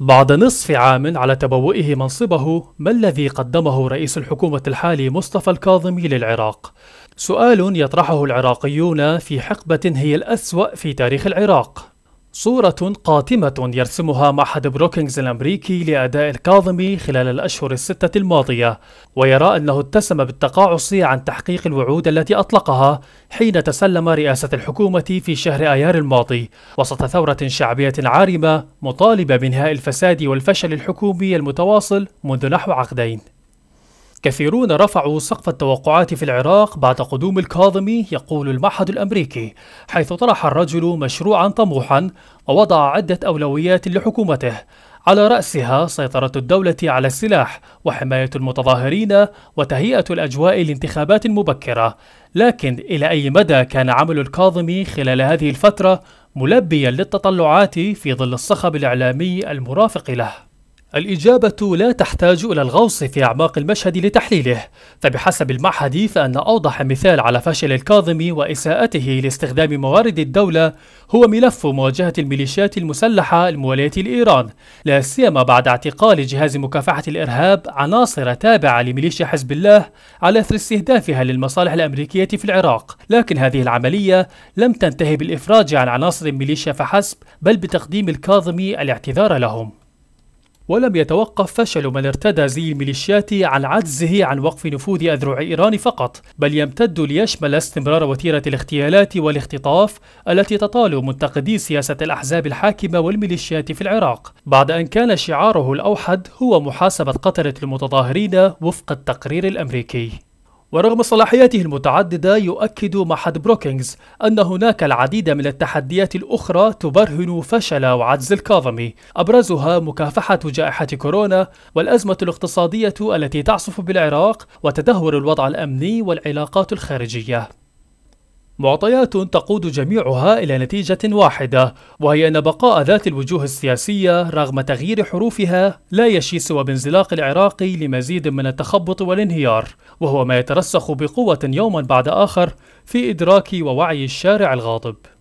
بعد نصف عام على تبوئه منصبه ما الذي قدمه رئيس الحكومة الحالي مصطفى الكاظمي للعراق؟ سؤال يطرحه العراقيون في حقبة هي الأسوأ في تاريخ العراق صورة قاتمة يرسمها معهد بروكينغز الأمريكي لأداء الكاظمي خلال الأشهر الستة الماضية ويرى أنه اتسم بالتقاعس عن تحقيق الوعود التي أطلقها حين تسلم رئاسة الحكومة في شهر آيار الماضي وسط ثورة شعبية عارمة مطالبة بإنهاء الفساد والفشل الحكومي المتواصل منذ نحو عقدين كثيرون رفعوا سقف التوقعات في العراق بعد قدوم الكاظمي يقول المعهد الأمريكي حيث طرح الرجل مشروعا طموحا ووضع عدة أولويات لحكومته على رأسها سيطرة الدولة على السلاح وحماية المتظاهرين وتهيئة الأجواء لانتخابات مبكرة لكن إلى أي مدى كان عمل الكاظمي خلال هذه الفترة ملبيا للتطلعات في ظل الصخب الإعلامي المرافق له الإجابة لا تحتاج إلى الغوص في أعماق المشهد لتحليله فبحسب المعهد فأن أوضح مثال على فشل الكاظمي وإساءته لاستخدام موارد الدولة هو ملف مواجهة الميليشيات المسلحة الموالية لإيران لا سيما بعد اعتقال جهاز مكافحة الإرهاب عناصر تابعة لميليشيا حزب الله على إثر استهدافها للمصالح الأمريكية في العراق لكن هذه العملية لم تنتهي بالإفراج عن عناصر الميليشيا فحسب بل بتقديم الكاظمي الاعتذار لهم ولم يتوقف فشل من ارتدى زي الميليشيات عن عجزه عن وقف نفوذ أذرع إيران فقط بل يمتد ليشمل استمرار وتيرة الاغتيالات والاختطاف التي تطال منتقدي سياسة الأحزاب الحاكمة والميليشيات في العراق بعد أن كان شعاره الأوحد هو محاسبة قتلة المتظاهرين وفق التقرير الأمريكي ورغم صلاحياته المتعددة يؤكد معهد بروكينغز أن هناك العديد من التحديات الأخرى تبرهن فشل وعجز الكاظمي أبرزها مكافحة جائحة كورونا والأزمة الاقتصادية التي تعصف بالعراق وتدهور الوضع الأمني والعلاقات الخارجية معطيات تقود جميعها إلى نتيجة واحدة وهي أن بقاء ذات الوجوه السياسية رغم تغيير حروفها لا يشي سوى بانزلاق العراق لمزيد من التخبط والانهيار وهو ما يترسخ بقوة يوما بعد آخر في إدراك ووعي الشارع الغاضب